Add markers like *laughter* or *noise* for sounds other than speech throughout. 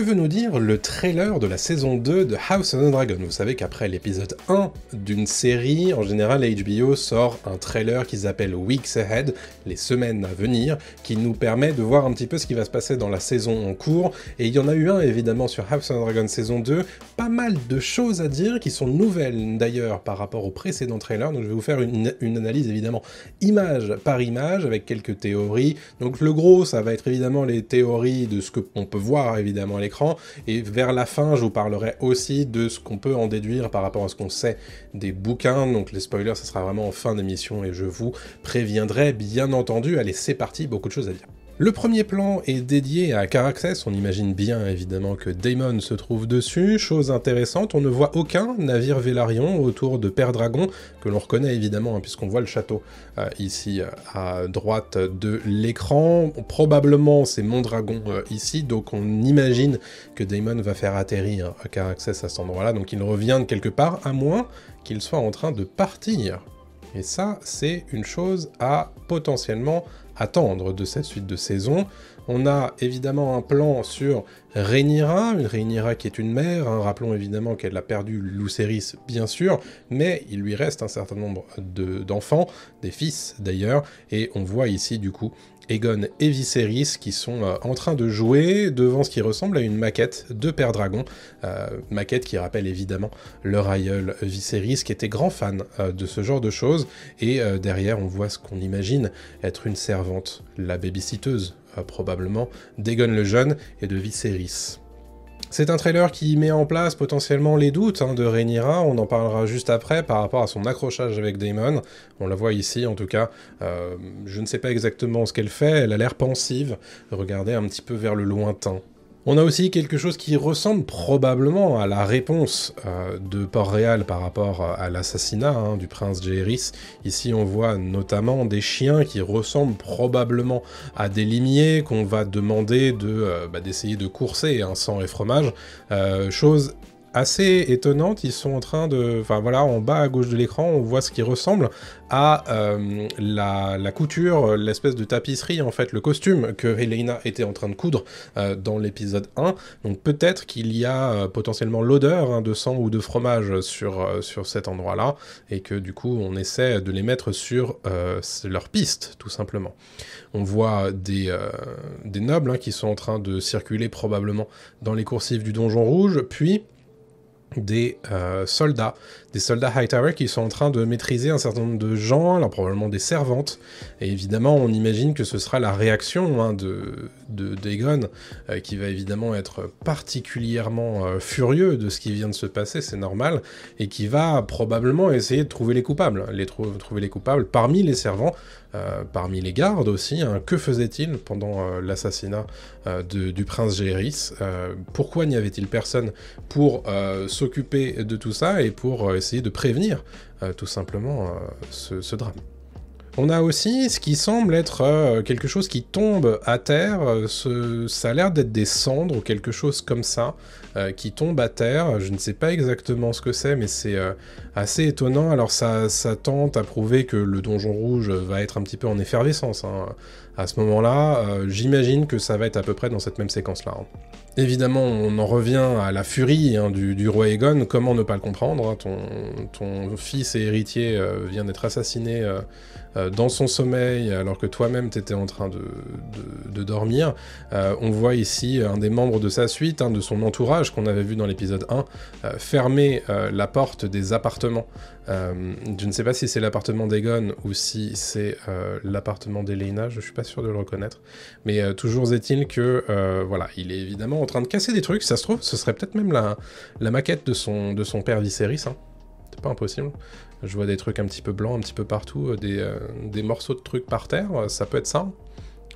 que veut nous dire le trailer de la saison 2 de House of the Dragon Vous savez qu'après l'épisode 1 d'une série, en général HBO sort un trailer qu'ils appellent Weeks Ahead, les semaines à venir, qui nous permet de voir un petit peu ce qui va se passer dans la saison en cours. Et il y en a eu un évidemment sur House of the Dragon saison 2, pas mal de choses à dire qui sont nouvelles d'ailleurs par rapport au précédent trailer, donc je vais vous faire une, une analyse évidemment image par image avec quelques théories. Donc le gros, ça va être évidemment les théories de ce qu'on peut voir évidemment à l'écran et vers la fin, je vous parlerai aussi de ce qu'on peut en déduire par rapport à ce qu'on sait des bouquins. Donc les spoilers, ce sera vraiment en fin d'émission et je vous préviendrai, bien entendu. Allez, c'est parti, beaucoup de choses à dire. Le premier plan est dédié à Caraxès, on imagine bien évidemment que Daemon se trouve dessus. Chose intéressante, on ne voit aucun navire Vélarion autour de Père Dragon, que l'on reconnaît évidemment hein, puisqu'on voit le château euh, ici à droite de l'écran. Probablement c'est mon dragon euh, ici, donc on imagine que Daemon va faire atterrir euh, Caraxès à cet endroit-là, donc il revient de quelque part, à moins qu'il soit en train de partir. Et ça, c'est une chose à potentiellement attendre de cette suite de saison. On a évidemment un plan sur Rhaenyra, une Rhaenyra qui est une mère, hein. rappelons évidemment qu'elle a perdu Lucéris, bien sûr, mais il lui reste un certain nombre d'enfants, des fils d'ailleurs, et on voit ici du coup Aegon et Viserys qui sont euh, en train de jouer devant ce qui ressemble à une maquette de Père Dragon, euh, maquette qui rappelle évidemment leur aïeul Viserys qui était grand fan euh, de ce genre de choses, et derrière on voit ce qu'on imagine être une servante, la baby-citeuse probablement, d'Aegon le Jeune et de Viserys. C'est un trailer qui met en place potentiellement les doutes hein, de Rhaenyra, on en parlera juste après par rapport à son accrochage avec Daemon, on la voit ici en tout cas, euh, je ne sais pas exactement ce qu'elle fait, elle a l'air pensive, regardez un petit peu vers le lointain. On a aussi quelque chose qui ressemble probablement à la réponse euh, de Port-Réal par rapport euh, à l'assassinat hein, du prince Jairis. Ici, on voit notamment des chiens qui ressemblent probablement à des limiers qu'on va demander de, euh, bah, d'essayer de courser un hein, sang et fromage, chose assez étonnante. Ils sont en train de. Enfin voilà, en bas à gauche de l'écran, on voit ce qui ressemble à euh, la, couture, l'espèce de tapisserie, en fait, le costume que Helena était en train de coudre euh, dans l'épisode 1. Donc peut-être qu'il y a euh, potentiellement l'odeur hein, de sang ou de fromage sur, sur cet endroit-là, et que du coup, on essaie de les mettre sur leur piste, tout simplement. On voit des, des nobles hein, qui sont en train de circuler probablement dans les coursives du donjon rouge, puis des euh, soldats, des soldats Hightower qui sont en train de maîtriser un certain nombre de gens, alors probablement des servantes, et évidemment on imagine que ce sera la réaction hein, de, de euh, qui va évidemment être particulièrement euh, furieux de ce qui vient de se passer, c'est normal, et qui va probablement essayer de trouver les coupables, les trouver les coupables parmi les servants, euh, parmi les gardes aussi. Hein, que faisait-il pendant euh, l'assassinat euh, du prince Géris Pourquoi n'y avait-il personne pour s'occuper de tout ça et pour essayer de prévenir tout simplement ce drame on a aussi ce qui semble être euh, quelque chose qui tombe à terre, euh, ça a l'air d'être des cendres ou quelque chose comme ça, euh, qui tombe à terre, je ne sais pas exactement ce que c'est, mais c'est assez étonnant, alors ça, tente à prouver que le donjon rouge va être un petit peu en effervescence, hein, à ce moment-là, j'imagine que ça va être à peu près dans cette même séquence-là. Hein. Évidemment, on en revient à la furie hein, du, roi Egon, comment ne pas le comprendre, ton, fils et héritier vient d'être assassiné euh, dans son sommeil, alors que toi-même t'étais en train de, dormir. Euh, on voit ici un des membres de sa suite, de son entourage qu'on avait vu dans l'épisode 1, euh, fermer la porte des appartements. je ne sais pas si c'est l'appartement d'Egon ou si c'est l'appartement d'Elena, je ne suis pas sûr de le reconnaître. Mais toujours est-il que, voilà, il est évidemment en train de casser des trucs, ça se trouve, ce serait peut-être même la, maquette de son, de son père Viserys. Hein. C'est pas impossible. Je vois des trucs un petit peu blancs, un petit peu partout, euh, euh, des, morceaux de trucs par terre, euh, ça peut être ça.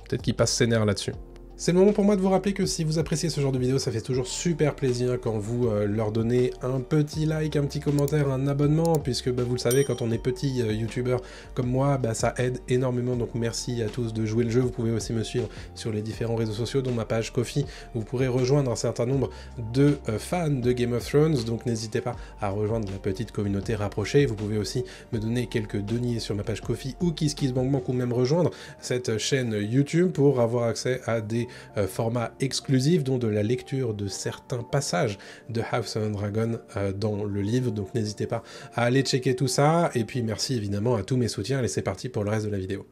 Peut-être qu'il passe ses nerfs là-dessus. C'est le moment pour moi de vous rappeler que si vous appréciez ce genre de vidéo, ça fait toujours super plaisir quand vous euh, leur donnez un petit like, un petit commentaire, un abonnement, puisque bah, vous le savez, quand on est petit euh, youtubeur comme moi, bah, ça aide énormément, donc merci à tous de jouer le jeu. Vous pouvez aussi me suivre sur les différents réseaux sociaux, dont ma page Kofi. Vous pourrez rejoindre un certain nombre de euh, fans de Game of Thrones, donc n'hésitez pas à rejoindre la petite communauté rapprochée. Vous pouvez aussi me donner quelques deniers sur ma page Kofi ou KissKissBankBank ou même rejoindre cette chaîne YouTube pour avoir accès à des euh, Format exclusif, dont de la lecture de certains passages de House of Dragon euh, dans le livre. Donc n'hésitez pas à aller checker tout ça. Et puis merci évidemment à tous mes soutiens. et c'est parti pour le reste de la vidéo.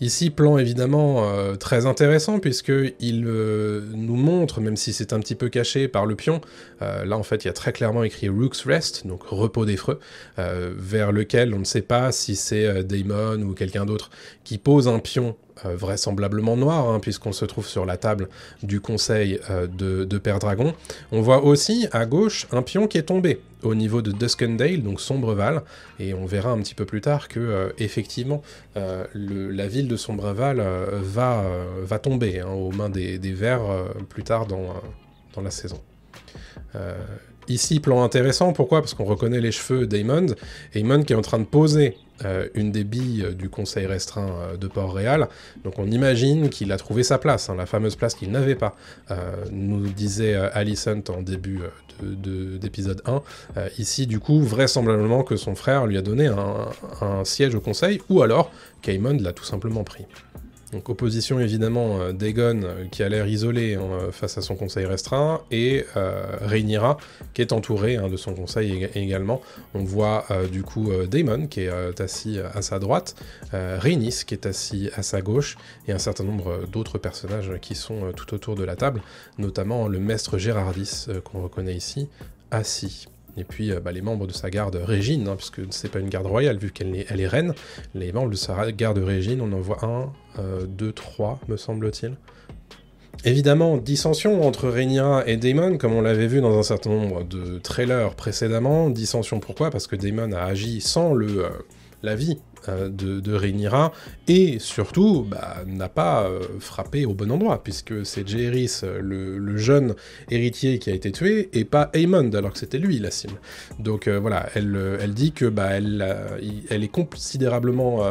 Ici, plan évidemment euh, très intéressant puisque il nous montre, même si c'est un petit peu caché par le pion, là en fait il y a très clairement écrit Rook's Rest, donc repos des freux, vers lequel on ne sait pas si c'est Daemon ou quelqu'un d'autre qui pose un pion euh, vraisemblablement noir, hein, puisqu'on se trouve sur la table du conseil euh, de, Père Dragon. On voit aussi à gauche un pion qui est tombé au niveau de Duskendale, donc Sombreval, et on verra un petit peu plus tard que euh, effectivement la ville de Sombreval va, va tomber hein, aux mains des, Verts plus tard dans, la saison. Ici, plan intéressant, pourquoi Parce qu'on reconnaît les cheveux et Aemond qui est en train de poser euh, une des billes euh, du conseil restreint euh, de Port-Réal. Donc on imagine qu'il a trouvé sa place, hein, la fameuse place qu'il n'avait pas, nous disait Alicent en début d'épisode 1. ici, du coup, vraisemblablement que son frère lui a donné un, siège au conseil, ou alors Caymond l'a tout simplement pris. Donc opposition évidemment euh, Dagon euh, qui a l'air isolé hein, euh, face à son conseil restreint et euh, qui est entouré hein, de son conseil également. On voit du coup Daemon qui est assis à sa droite, Rhaenys qui est assis à sa gauche et un certain nombre d'autres personnages qui sont tout autour de la table, notamment le maître Gérardis qu'on reconnaît ici assis. Et puis euh, bah, les membres de sa garde Régine, hein, puisque c'est pas une garde royale vu qu'elle est, reine, les membres de sa garde Régine, on en voit un, euh, deux, trois, me semble-t-il. Évidemment, dissension entre Rhaenyra et Daemon, comme on l'avait vu dans un certain nombre de trailers précédemment. Dissension pourquoi Parce que Daemon a agi sans le, euh, la vie euh, de, de Rhaenyra et surtout bah, n'a pas euh, frappé au bon endroit puisque c'est jéris euh, le, jeune héritier qui a été tué et pas Aemond alors que c'était lui la cible. Donc voilà, elle, dit que bah, elle, elle est considérablement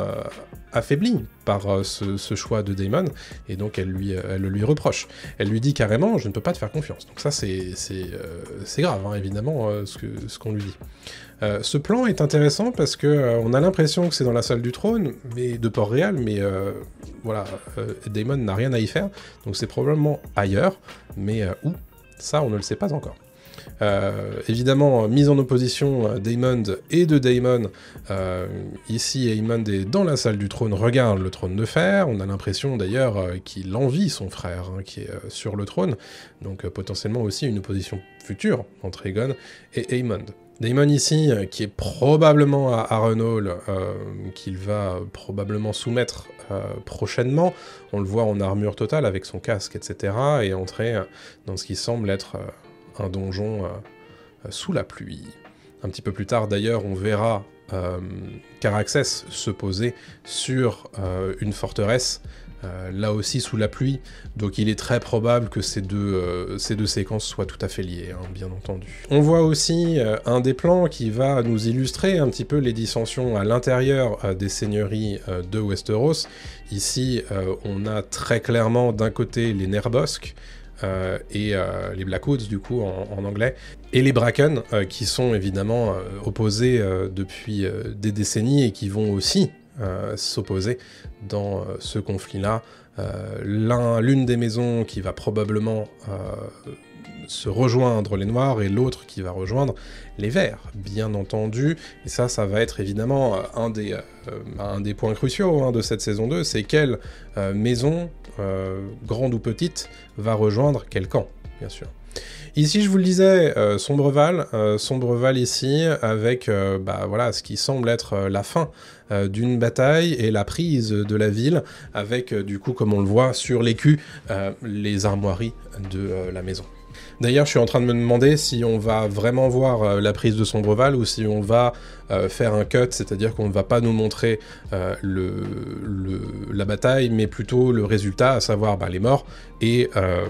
affaiblie par euh, ce, choix de Damon, et donc elle, lui, euh, le lui reproche. Elle lui dit carrément, je ne peux pas te faire confiance. Donc ça, c'est euh, grave, hein, évidemment, ce qu'on ce lui dit. ce plan est intéressant parce que on a l'impression que c'est dans la salle du trône, mais de Port-Réal, mais voilà, Damon n'a rien à y faire, donc c'est probablement ailleurs, mais où Ça, on ne le sait pas encore. Euh, évidemment, euh, mise en opposition euh, Daemon et de Daemon. ici, Aemond est dans la salle du trône, regarde le trône de fer. On a l'impression d'ailleurs qu'il envie son frère hein, qui est sur le trône. Donc potentiellement aussi une opposition future entre Aegon et Aemond. Daemon ici, qui est probablement à Arenaul, qu'il va probablement soumettre prochainement. On le voit en armure totale avec son casque, etc. Et entrer dans ce qui semble être un donjon euh, euh, sous la pluie. Un petit peu plus tard d'ailleurs, on verra euh, Caraxès se poser sur une forteresse là aussi sous la pluie, donc il est très probable que ces deux, ces deux séquences soient tout à fait liées, hein, bien entendu. On voit aussi un des plans qui va nous illustrer un petit peu les dissensions à l'intérieur des seigneuries de Westeros. Ici, on a très clairement d'un côté les Nerbosques, euh, et euh, les Blackwoods, du coup en, anglais, et les Bracken euh, qui sont évidemment opposés depuis des décennies et qui vont aussi s'opposer dans ce conflit-là. l'une des maisons qui va probablement se rejoindre les Noirs et l'autre qui va rejoindre les Verts, bien entendu. Et ça, ça va être évidemment euh, un des, euh, des points cruciaux hein, de cette saison 2, c'est quelle euh, maison, grande ou petite, va rejoindre quel camp, bien sûr. Ici, je vous le disais, Sombreval, Sombreval ici, avec bah, voilà, ce qui semble être la fin d'une bataille et la prise de la ville, avec du coup, comme on le voit, sur l'écu, les armoiries de la maison. D'ailleurs, je suis en train de me demander si on va vraiment voir euh, la prise de Sombreval ou si on va euh, faire un cut, c'est-à-dire qu'on ne va pas nous montrer euh, la bataille, mais plutôt le résultat, à savoir bah, les morts et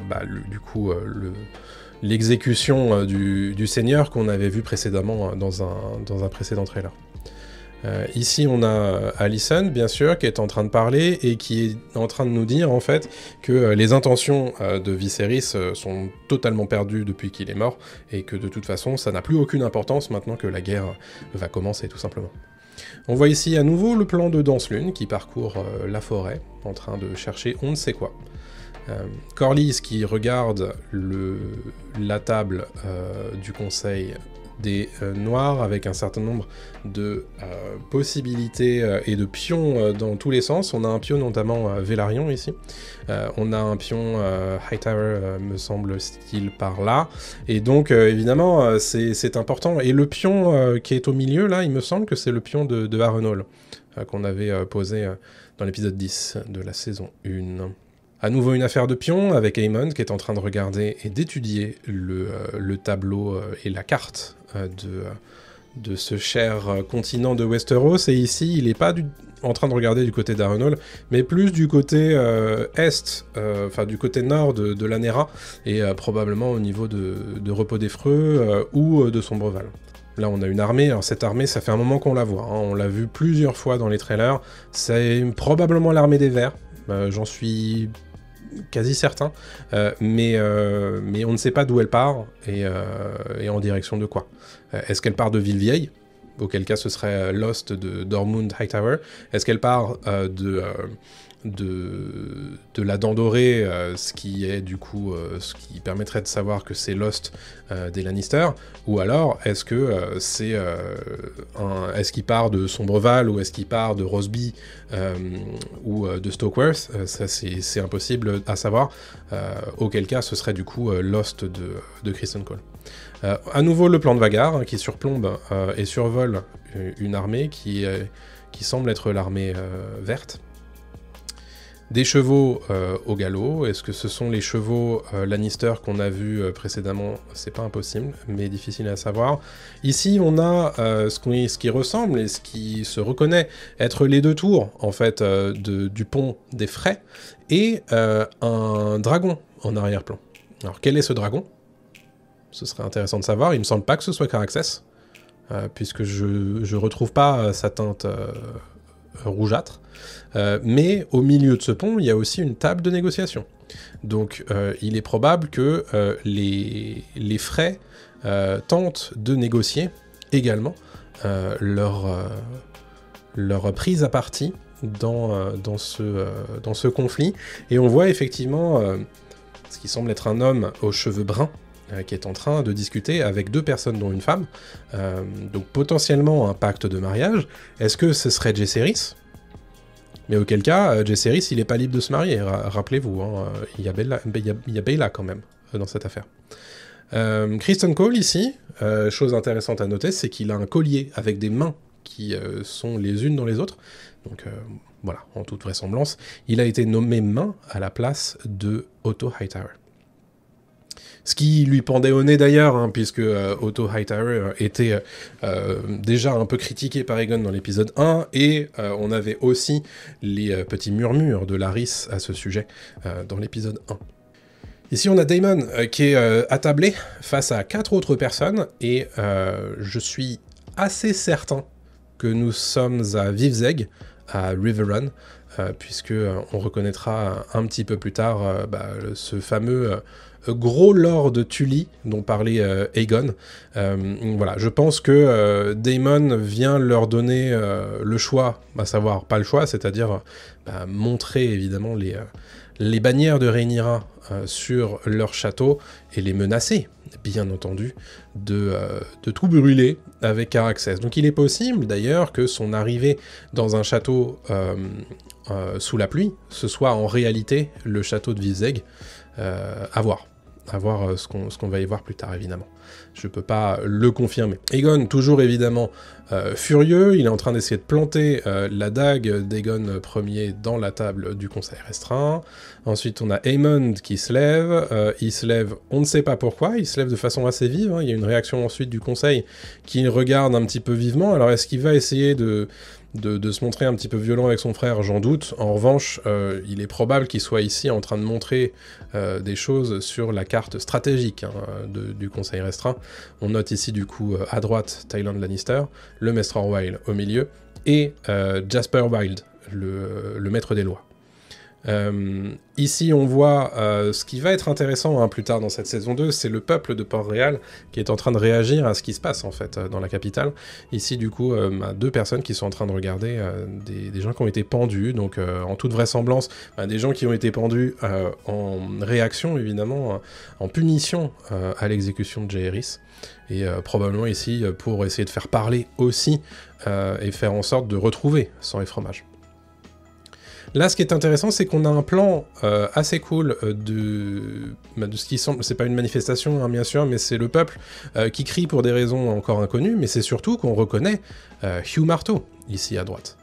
bah, du coup l'exécution du, Seigneur qu'on avait vu précédemment dans un précédent trailer. Euh, ici, on a euh, Allison, bien sûr, qui est en train de parler et qui est en train de nous dire, en fait, que euh, les intentions de Viserys sont totalement perdues depuis qu'il est mort et que de toute façon, ça n'a plus aucune importance maintenant que la guerre va commencer, tout simplement. On voit ici à nouveau le plan de Danse Lune qui parcourt la forêt en train de chercher on ne sait quoi. Corlys qui regarde la table du conseil des euh, noirs avec un certain nombre de euh, possibilités euh, et de pions dans tous les sens. On a un pion notamment Vellarion, ici. on a un pion Hightower, me semble-t-il, par là. Et donc, évidemment, c'est important. Et le pion qui est au milieu, là, il me semble que c'est le pion de, de qu'on avait posé dans l'épisode 10 de la saison 1. À nouveau une affaire de pion avec Aemon qui est en train de regarder et d'étudier le, tableau et la carte euh, de, ce cher euh, continent de Westeros. Et ici, il n'est pas en train de regarder du côté d'Arenol, mais plus du côté euh, est, enfin du côté nord de, de la Nera, et probablement au niveau de, Repos des Freux ou de Sombreval. Là, on a une armée. Alors, cette armée, ça fait un moment qu'on la voit. Hein. On l'a vu plusieurs fois dans les trailers. C'est probablement l'armée des Verts. J'en suis quasi certain. mais, on ne sait pas d'où elle part et en direction de quoi. Euh, est-ce qu'elle part de Villevieille Auquel cas ce serait euh, Lost de Dormund Hightower. Est-ce qu'elle part euh, de, de, la dent ce qui est du coup ce qui permettrait de savoir que c'est Lost des Lannister Ou alors est-ce que c'est un. Est-ce qu'il part de Sombreval ou est-ce qu'il part de Rosby ou de Stokeworth Ça c'est impossible à savoir. auquel cas ce serait du coup Lost de, de Kristen Cole a euh, nouveau, le plan de Vagar, hein, qui surplombe euh, et survole euh, une armée qui, qui semble être l'armée verte. Des chevaux au galop. Est-ce que ce sont les chevaux Lannister qu'on a vus précédemment C'est pas impossible, mais difficile à savoir. Ici, on a ce, ce, qui ressemble et ce qui se reconnaît être les deux tours en fait de, du pont des Frais et un dragon en arrière-plan. Alors quel est ce dragon ce serait intéressant de savoir. Il me semble pas que ce soit Caraxès, euh, puisque je, ne retrouve pas euh, sa teinte euh, rougeâtre. mais au milieu de ce pont, il y a aussi une table de négociation. Donc il est probable que les, frais tentent de négocier également leur, leur prise à partie dans, dans, ce, dans ce conflit. Et on voit effectivement ce qui semble être un homme aux cheveux bruns, euh, qui est en train de discuter avec deux personnes, dont une femme, euh, donc potentiellement un pacte de mariage. Est-ce que ce serait Jesseris mais auquel cas, euh, Jesseris, il n'est pas libre de se marier, rappelez-vous, il, y a Bella, quand même dans cette affaire. Kristen Cole ici, chose intéressante à noter, c'est qu'il a un collier avec des mains qui sont les unes dans les autres. Donc voilà, en toute vraisemblance, il a été nommé main à la place de Otto Hightower ce qui lui pendait au nez d'ailleurs, hein, puisque euh, Otto Hightower était euh, euh, déjà un peu critiqué par Egon dans l'épisode 1, et on avait aussi les petits murmures de Laris à ce sujet dans l'épisode 1. Ici, on a Damon qui est attablé face à quatre autres personnes, et je suis assez certain que nous sommes à Vivzeg, à Riverrun, puisque on reconnaîtra un petit peu plus tard bah, ce fameux gros lord de Tully dont parlait euh, Aegon. Euh, voilà, je pense que euh, Daemon vient leur donner le choix, à savoir pas le choix, c'est-à-dire bah, montrer évidemment les, les bannières de Rhaenyra sur leur château et les menacer, bien entendu, de, tout brûler avec Araxès. Donc il est possible d'ailleurs que son arrivée dans un château sous la pluie, ce soit en réalité le château de Viseg, à voir à voir euh, ce qu'on va y voir plus tard évidemment. Je peux pas euh, le confirmer. Egon, toujours évidemment euh, furieux, il est en train d'essayer de planter la dague d'Egon premier dans la table du conseil restreint. Ensuite on a Aemond qui se lève, il se lève, on ne sait pas pourquoi, il se lève de façon assez vive, hein. il y a une réaction ensuite du conseil qui regarde un petit peu vivement, alors est-ce qu'il va essayer de de, se montrer un petit peu violent avec son frère, j'en doute. En revanche, euh, il est probable qu'il soit ici en train de montrer euh, des choses sur la carte stratégique hein, du Conseil restreint. On note ici du coup euh, à droite Thailand Lannister, le Maestro Orwell au milieu et Jasper Wild, le maître des lois. Euh, ici, on voit euh, ce qui va être intéressant hein, plus tard dans cette saison 2, c'est le peuple de Port-Réal qui est en train de réagir à ce qui se passe en fait euh, dans la capitale. Ici, du coup, bah, deux personnes qui sont en train de regarder des, gens qui ont été pendus, donc en toute vraisemblance, bah, des gens qui ont été pendus en réaction évidemment, en punition à l'exécution de Jairis Et probablement ici pour essayer de faire parler aussi et faire en sorte de retrouver sang et fromage. Là, ce qui est intéressant, c'est qu'on a un plan euh, assez cool euh, bah, de, ce qui semble, c'est pas une manifestation, hein, bien sûr, mais c'est le peuple euh, qui crie pour des raisons encore inconnues, mais c'est surtout qu'on reconnaît Hugh Marteau, ici à droite.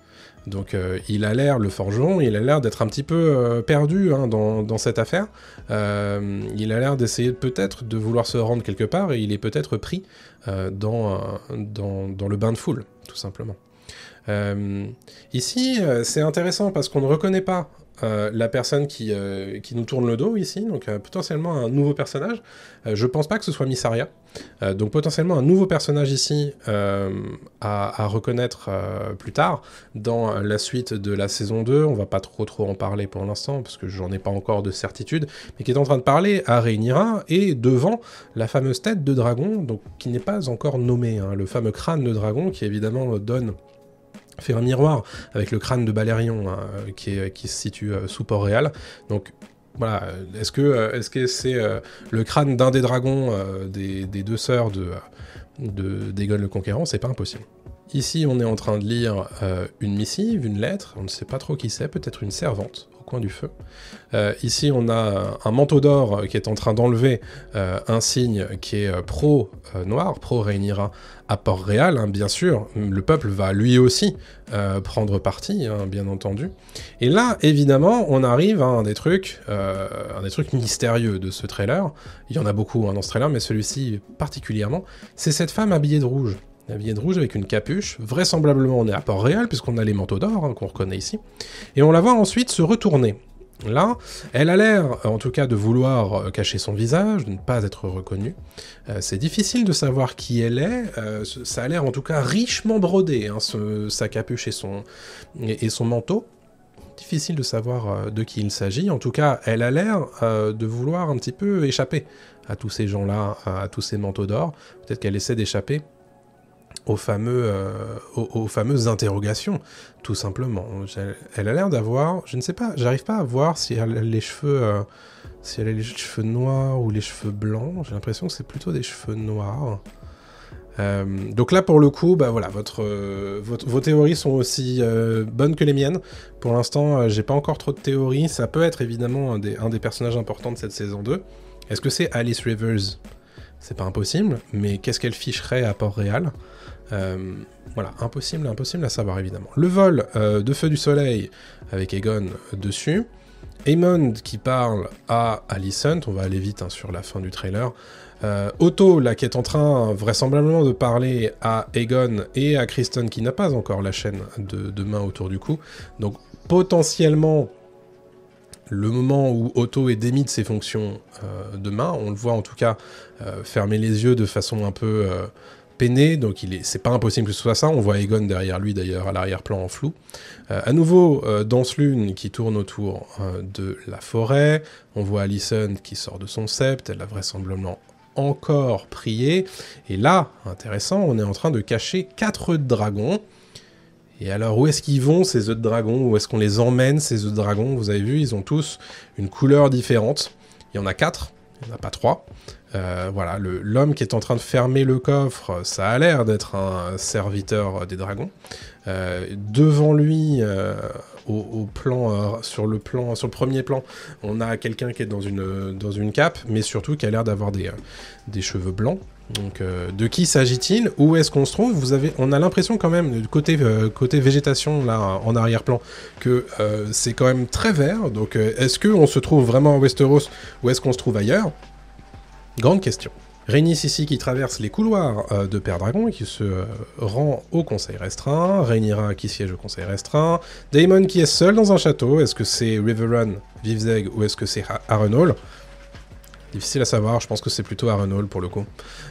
Donc il a l'air, le forgeron, il a l'air d'être un petit peu perdu hein, dans, cette affaire. il a l'air d'essayer peut-être de vouloir se rendre quelque part et il est peut-être pris dans, le bain de foule, tout simplement. Euh, ici, euh, c'est intéressant parce qu'on ne reconnaît pas euh, la personne qui, qui, nous tourne le dos ici, donc potentiellement un nouveau personnage. je pense pas que ce soit Missaria. donc potentiellement un nouveau personnage ici à, reconnaître plus tard dans la suite de la saison 2. On va pas trop trop en parler pour l'instant parce que j'en ai pas encore de certitude, mais qui est en train de parler à Réunira et devant la fameuse tête de dragon, donc qui n'est pas encore nommée, hein, le fameux crâne de dragon qui évidemment donne fait un miroir avec le crâne de Balérion hein, qui, se situe euh, sous Port-Réal. Donc voilà, euh, est-ce que euh, ce c'est le crâne d'un des dragons des, deux sœurs de, de le Conquérant C'est pas impossible. Ici, on est en train de lire une missive, une lettre, on ne sait pas trop qui c'est, peut-être une servante du feu. Euh, ici, on a un manteau d'or euh, qui est en train d'enlever euh, un signe qui est pro-noir, pro réunira à Port-Réal, hein, bien sûr. Le peuple va lui aussi prendre parti, hein, bien entendu. Et là, évidemment, on arrive à un des trucs, un des trucs mystérieux de ce trailer. Il y en a beaucoup hein, dans ce trailer, mais celui-ci particulièrement. C'est cette femme habillée de rouge. La de rouge avec une capuche, vraisemblablement on est à Port-Réal puisqu'on a les manteaux d'or hein, qu'on reconnaît ici. Et on la voit ensuite se retourner. Là, elle a l'air, en tout cas, de vouloir euh, cacher son visage, de ne pas être reconnue. Euh, c'est difficile de savoir qui elle est. Euh, ça a l'air, en tout cas, richement brodé, hein, sa capuche et son, et, son manteau difficile de savoir de qui il s'agit. En tout cas, elle a l'air de vouloir un petit peu échapper à tous ces gens-là, à tous ces manteaux d'or. Peut-être qu'elle essaie d'échapper aux, fameux, euh, aux, fameuses interrogations, tout simplement. Elle, a l'air d'avoir, je ne sais pas, j'arrive pas à voir si elle a les cheveux, euh, si elle a les cheveux noirs ou les cheveux blancs. J'ai l'impression que c'est plutôt des cheveux noirs. Euh, donc là, pour le coup, bah voilà, votre, votre vos théories sont aussi bonnes que les miennes. Pour l'instant, j'ai pas encore trop de théories. Ça peut être évidemment un des, un des personnages importants de cette saison 2. Est-ce que c'est Alice Rivers c'est pas impossible, mais qu'est-ce qu'elle ficherait à Port-Réal euh, voilà, impossible, impossible à savoir évidemment. Le vol euh, de Feu du Soleil avec Egon dessus. Aemond qui parle à Alicent, on va aller vite hein, sur la fin du trailer. Euh, Otto, là, qui est en train vraisemblablement de parler à Egon et à Kristen, qui n'a pas encore la chaîne de main autour du cou. Donc potentiellement, le moment où Otto est démis de ses fonctions euh, de main, on le voit en tout cas euh, fermer les yeux de façon un peu euh, peinée, donc il est, c'est pas impossible que ce soit ça. On voit Egon derrière lui d'ailleurs à l'arrière-plan en flou. à nouveau, Danse Lune qui tourne autour de la forêt. On voit Alison qui sort de son sceptre. Elle a vraisemblablement encore prié. Et là, intéressant, on est en train de cacher quatre dragons. Et alors, où est-ce qu'ils vont, ces œufs de dragon Où est-ce qu'on les emmène, ces œufs de dragon Vous avez vu, ils ont tous une couleur différente. Il y en a quatre, il n'y en a pas trois. Euh, voilà, l'homme qui est en train de fermer le coffre, ça a l'air d'être un serviteur des dragons. Euh, devant lui, euh, plan, sur le plan, sur le premier plan, on a quelqu'un qui est dans une, dans une cape, mais surtout qui a l'air d'avoir des cheveux blancs. Donc, euh, de qui s'agit-il Où est-ce qu'on se trouve Vous avez, on a l'impression quand même, du euh, euh, côté, végétation, là, en arrière-plan, que c'est quand même très vert. Donc, est-ce qu'on se trouve vraiment à Westeros ou est-ce qu'on se trouve ailleurs Grande question. Rhaenys ici qui traverse les couloirs de Père Dragon et qui se rend au Conseil restreint, Rhaenyra qui siège au Conseil restreint, Daemon qui est seul dans un château, est-ce que c'est Riverrun, Vivzeg ou est-ce que c'est Harrenhal Difficile à savoir, je pense que c'est plutôt à pour le coup.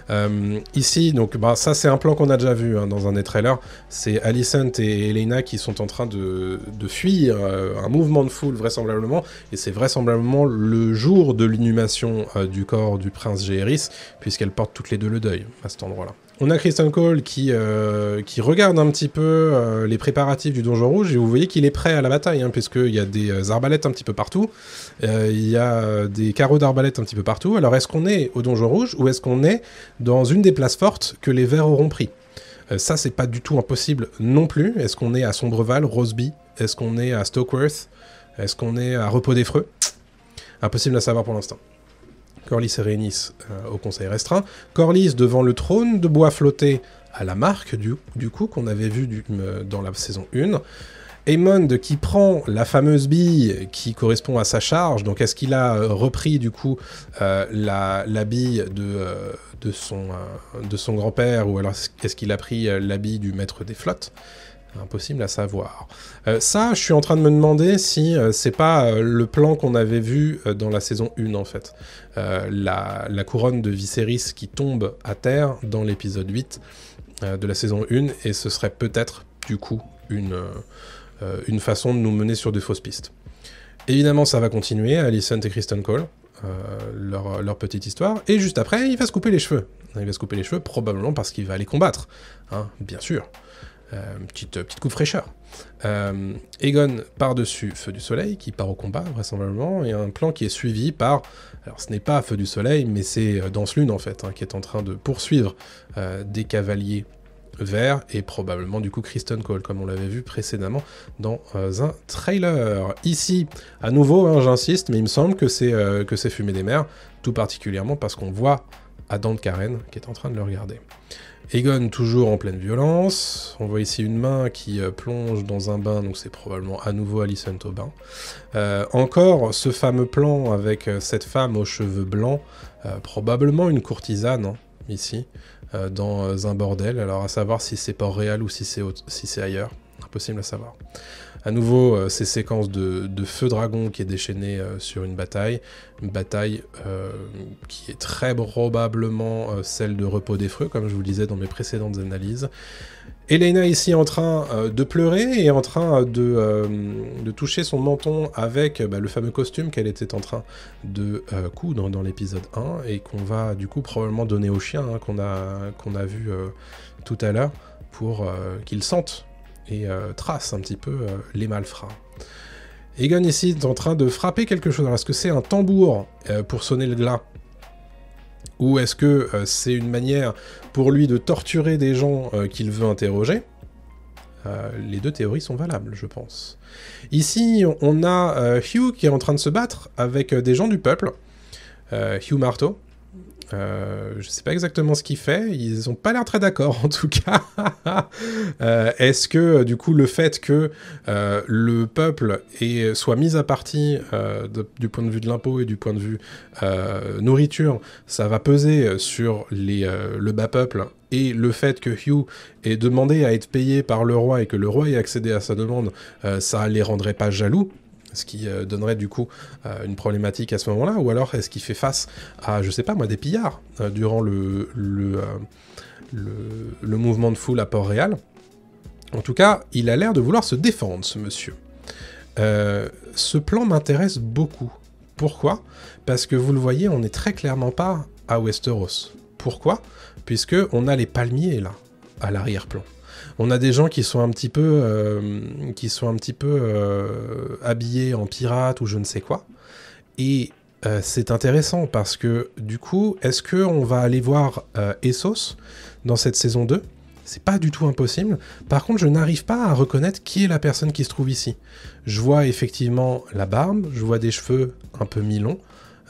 Euh, ici, donc, bah, ça c'est un plan qu'on a déjà vu hein, dans un des trailers. C'est Alicent et Elena qui sont en train de, fuir euh, un mouvement de foule vraisemblablement, et c'est vraisemblablement le jour de l'inhumation euh, du corps du prince Géris, puisqu'elles portent toutes les deux le deuil à cet endroit-là on a Christian Cole euh, qui, regarde un petit peu euh, les préparatifs du Donjon Rouge et vous voyez qu'il est prêt à la bataille, hein, puisqu'il y a des euh, arbalètes un petit peu partout, il y a des carreaux d'arbalètes un petit peu partout. Alors est-ce qu'on est au Donjon Rouge ou est-ce qu'on est dans une des places fortes que les Verts auront pris Ça, c'est pas du tout impossible non plus. Est-ce qu'on est à Sombreval, Roseby Est-ce qu'on est à Stockworth Est-ce qu'on est à Repos des Freux Impossible à savoir pour l'instant. Corlys et Rhaenys euh, au Conseil restreint. Corlys devant le trône de bois flotté à la marque, du, du coup, qu'on avait vu euh, dans la saison 1. Aemond qui prend la fameuse bille qui correspond à sa charge, donc est-ce qu'il a euh, repris du coup la, bille de, son, de son grand-père ou alors est-ce qu'il a pris la bille du maître des flottes Impossible à savoir. Euh, ça, je suis en train de me demander si euh, c'est pas euh, le plan qu'on avait vu dans la saison 1 en fait. La, couronne de Viserys qui tombe à terre dans l'épisode 8 de la saison 1 et ce serait peut-être du coup une, une façon de nous mener sur de fausses pistes. Évidemment, ça va continuer, Alicent et Kristen Cole, leur, petite histoire, et juste après, il va se couper les cheveux. Il va se couper les cheveux probablement parce qu'il va aller combattre, hein, bien sûr. Euh, petite, euh, petite coup fraîcheur. Euh, Egon par dessus Feu du Soleil, qui part au combat, vraisemblablement, et un plan qui est suivi par. Alors, ce n'est pas Feu du Soleil, mais c'est Danse Lune, en fait, hein, qui est en train de poursuivre des cavaliers verts, et probablement du coup Kristen Cole, comme on l'avait vu précédemment dans un trailer. Ici, à nouveau, hein, j'insiste, mais il me semble que c'est que c'est Fumée des Mers, tout particulièrement parce qu'on voit à Dante Karen, qui est en train de le regarder. Egon toujours en pleine violence. On voit ici une main qui euh, plonge dans un bain, donc c'est probablement à nouveau Alicent au euh, encore ce fameux plan avec euh, cette femme aux cheveux blancs, probablement une courtisane hein, ici, dans un bordel. Alors à savoir si c'est Port-Réal ou si c'est si ailleurs, impossible à savoir. À nouveau, euh, ces séquences de, feu dragon qui est déchaîné euh, sur une bataille, une bataille euh, qui est très probablement celle de repos des freux comme je vous le disais dans mes précédentes analyses. Elena ici en train de pleurer et en train de, toucher son menton avec bah, le fameux costume qu'elle était en train de coudre dans l'épisode 1 et qu'on va du coup probablement donner au chien hein, qu'on a, a vu tout à l'heure pour qu'il sente et euh, trace un petit peu euh, les malfrats. Egan ici est en train de frapper quelque chose. Est-ce que c'est un tambour euh, pour sonner le glas Ou est-ce que c'est une manière pour lui de torturer des gens qu'il veut interroger les deux théories sont valables, je pense. Ici, on a Hugh qui est en train de se battre avec des gens du peuple. Hugh Marteau, euh, je ne sais pas exactement ce qu'il fait. Ils n'ont pas l'air très d'accord, *laughs* en tout cas. Euh, est-ce que, euh, du coup, le fait que le peuple soit mis à partie du point de vue de l'impôt et du point de vue nourriture, ça va peser sur le bas peuple et le fait que Hugh ait demandé à être payé par le roi et que le roi ait accédé à sa demande, ça les rendrait pas jaloux ce qui euh, donnerait du coup euh, une problématique à ce moment-là, ou alors est-ce qu'il fait face à, je sais pas moi, des pillards euh, durant le le, le, mouvement de foule à Port-Réal En tout cas, il a l'air de vouloir se défendre, ce monsieur. ce plan m'intéresse beaucoup. Pourquoi Parce que vous le voyez, on n'est très clairement pas à Westeros. Pourquoi Puisque on a les palmiers là, à l'arrière-plan on a des gens qui sont un petit peu, euh, qui sont un petit peu euh, habillés en pirates ou je ne sais quoi. Et euh, c'est intéressant parce que du coup, est-ce que on va aller voir Essos dans cette saison 2 c'est pas du tout impossible. Par contre, je n'arrive pas à reconnaître qui est la personne qui se trouve ici. Je vois effectivement la barbe, je vois des cheveux un peu mi-longs.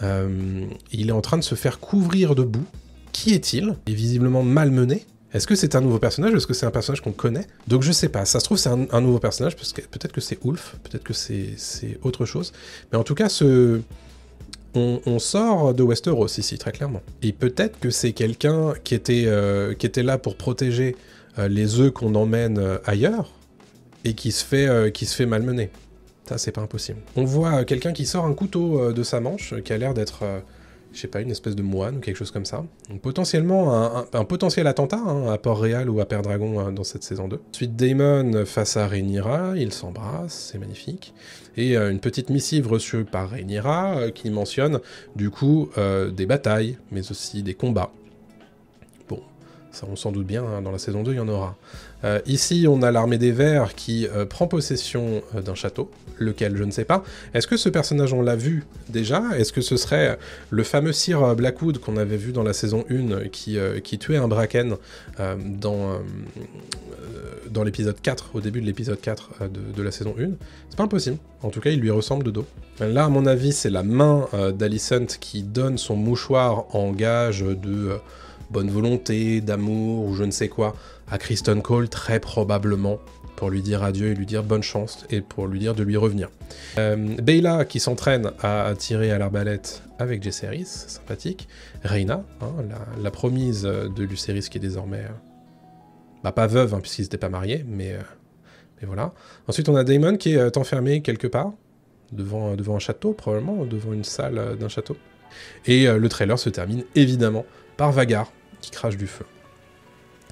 il est en train de se faire couvrir de boue. Qui est-il Il est visiblement malmené. Est-ce que c'est un nouveau personnage est-ce que c'est un personnage qu'on connaît Donc je sais pas, ça se trouve c'est un, nouveau personnage, parce que peut-être que c'est Ulf, peut-être que c'est autre chose. Mais en tout cas, on, sort de Westeros ici, très clairement. Et peut-être que c'est quelqu'un qui, était, euh, qui était là pour protéger euh, les œufs qu'on emmène euh, ailleurs, et qui se fait, qui se fait malmener. Ça, c'est pas impossible. On voit quelqu'un qui sort un couteau de sa manche, qui a l'air d'être je sais pas, une espèce de moine ou quelque chose comme ça. Donc potentiellement un, potentiel attentat hein, à Port-Réal ou à Père-Dragon hein, dans cette saison 2. Ensuite Damon face à Rhaenyra, ils s'embrassent, c'est magnifique. Et euh, une petite missive reçue par Rhaenyra euh, qui mentionne du coup euh, des batailles, mais aussi des combats. Bon, ça on s'en doute bien, hein, dans la saison 2 il y en aura. Euh, ici, on a l'armée des Verts qui euh, prend possession euh, d'un château, lequel je ne sais pas. Est-ce que ce personnage, on l'a vu déjà Est-ce que ce serait le fameux Sir Blackwood qu'on avait vu dans la saison 1 qui, qui tuait un Bracken dans, dans l'épisode 4, au début de l'épisode 4 de, de, la saison 1 C'est pas impossible. En tout cas, il lui ressemble de dos. Là, à mon avis, c'est la main d'Alicent qui donne son mouchoir en gage de bonne volonté, d'amour ou je ne sais quoi à Kristen Cole, très probablement pour lui dire adieu et lui dire bonne chance et pour lui dire de lui revenir. Euh, qui s'entraîne à, tirer à l'arbalète avec Jesseris, sympathique. Reina, hein, la, promise de Luceris qui est désormais euh, bah, pas veuve puisqu'il hein, puisqu'ils n'étaient pas mariés, mais, euh, mais voilà. Ensuite on a Damon qui est euh, enfermé quelque part devant devant un château probablement devant une salle d'un château. Et le trailer se termine évidemment par Vagar qui crache du feu.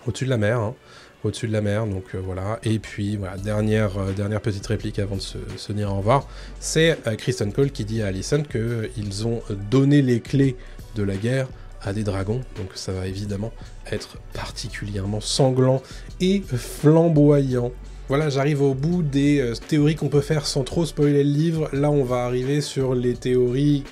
Au-dessus de la mer, hein. au-dessus de la mer, donc euh, voilà. Et puis, voilà, dernière, euh, dernière petite réplique avant de se, dire au revoir, c'est euh, Kristen Cole qui dit à Allison qu'ils ont donné les clés de la guerre à des dragons, donc ça va évidemment être particulièrement sanglant et flamboyant. Voilà, j'arrive au bout des théories qu'on peut faire sans trop spoiler le livre. Là, on va arriver sur les théories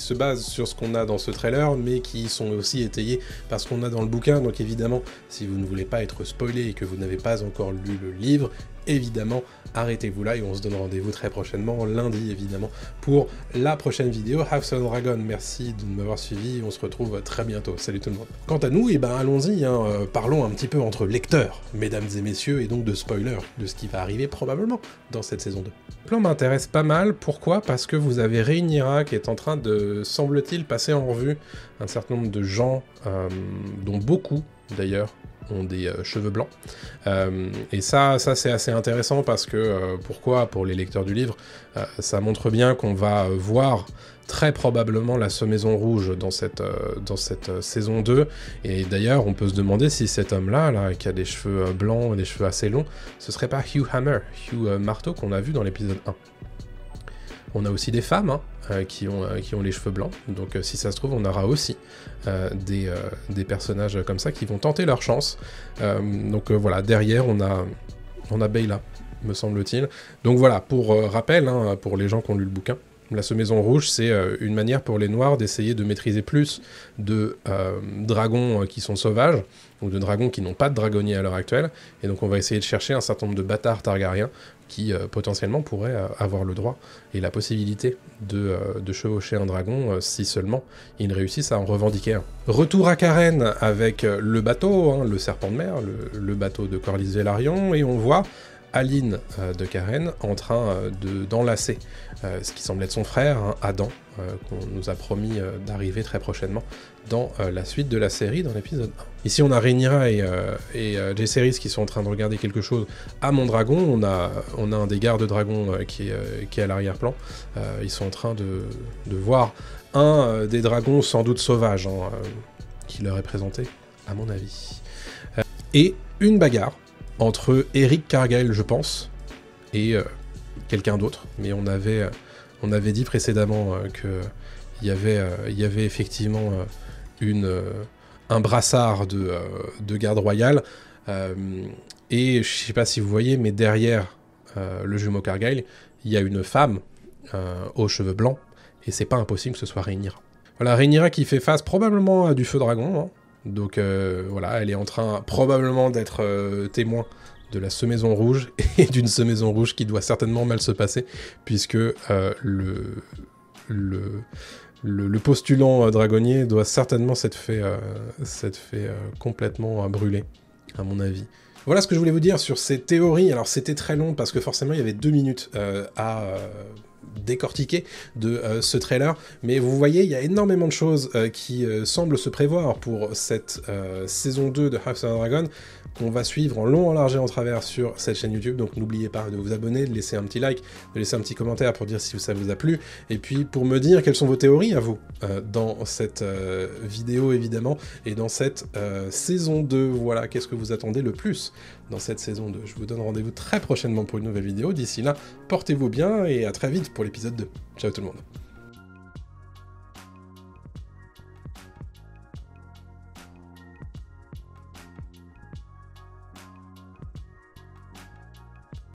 se basent sur ce qu'on a dans ce trailer, mais qui sont aussi étayés par ce qu'on a dans le bouquin. Donc évidemment, si vous ne voulez pas être spoilé et que vous n'avez pas encore lu le livre, évidemment, arrêtez-vous là et on se donne rendez-vous très prochainement, lundi évidemment, pour la prochaine vidéo House of Dragon. Merci de m'avoir suivi, on se retrouve très bientôt. Salut tout le monde. Quant à nous, et eh ben allons-y, hein, euh, parlons un petit peu entre lecteurs, mesdames et messieurs, et donc de spoilers, de ce qui va arriver probablement dans cette saison 2. Le plan m'intéresse pas mal, pourquoi Parce que vous avez réunira qui est en train de, semble-t-il, passer en revue un certain nombre de gens, euh, dont beaucoup d'ailleurs, ont des euh, cheveux blancs. Euh, et ça, ça c'est assez intéressant parce que, euh, pourquoi Pour les lecteurs du livre, ça montre bien qu'on va voir très probablement la semaison rouge dans cette, dans cette saison 2. Et d'ailleurs, on peut se demander si cet homme-là, là, qui a des cheveux blancs et des cheveux assez longs, ce serait pas Hugh Hammer, Hugh Marteau qu'on a vu dans l'épisode 1. On a aussi des femmes hein, euh, qui, ont, euh, qui ont les cheveux blancs, donc euh, si ça se trouve, on aura aussi des, des, personnages comme ça qui vont tenter leur chance. donc voilà, derrière, on a, on a Beyla, me semble-t-il. Donc voilà, pour rappel, hein, pour les gens qui ont lu le bouquin, la semaison rouge, c'est euh, une manière pour les noirs d'essayer de maîtriser plus de euh, dragons euh, qui sont sauvages, ou de dragons qui n'ont pas de dragonnier à l'heure actuelle. Et donc on va essayer de chercher un certain nombre de bâtards targariens qui potentiellement pourraient avoir le droit et la possibilité de, chevaucher un dragon si seulement ils réussissent à en revendiquer un. Retour à Karen avec le bateau, hein, le serpent de mer, le, bateau de Corlys Velaryon, et on voit Aline euh, de Karen en train euh, d'enlacer euh, ce qui semble être son frère, hein, Adam, qu'on nous a promis d'arriver très prochainement dans la suite de la série, dans l'épisode 1. Ici, on a Rhaenyra et, et qui sont en train de regarder quelque chose à mon On a, on a un des gardes dragons qui, est, à l'arrière-plan. ils sont en train de, voir un des dragons sans doute sauvage hein, qui leur est présenté, à mon avis. et une bagarre entre Eric Cargill, je pense, et euh, quelqu'un d'autre. Mais on avait, euh, on avait dit précédemment euh, que qu'il y, avait, y avait effectivement une, un brassard de, garde royale. et je sais pas si vous voyez, mais derrière le jumeau Cargill, il y a une femme aux cheveux blancs. Et c'est pas impossible que ce soit Rhaenyra. Voilà, Rhaenyra qui fait face probablement à du feu dragon. Hein. Donc euh, voilà, elle est en train probablement d'être euh, témoin de la semaison rouge *laughs* et d'une semaison rouge qui doit certainement mal se passer puisque euh, le, le le, postulant dragonnier doit certainement s'être fait, fait complètement brûler, à mon avis. Voilà ce que je voulais vous dire sur ces théories. Alors c'était très long parce que forcément il y avait deux minutes à décortiqué de euh, ce trailer, mais vous voyez, il y a énormément de choses euh, qui euh, semblent se prévoir pour cette saison 2 de House of Dragon qu'on va suivre en long, en large et en travers sur cette chaîne YouTube. Donc n'oubliez pas de vous abonner, de laisser un petit like, de laisser un petit commentaire pour dire si ça vous a plu, et puis pour me dire quelles sont vos théories à vous dans cette vidéo évidemment, et dans cette saison 2. Voilà, qu'est-ce que vous attendez le plus dans cette saison 2 Je vous donne rendez-vous très prochainement pour une nouvelle vidéo. D'ici là, portez-vous bien et à très vite pour l'épisode 2. Ciao tout le monde.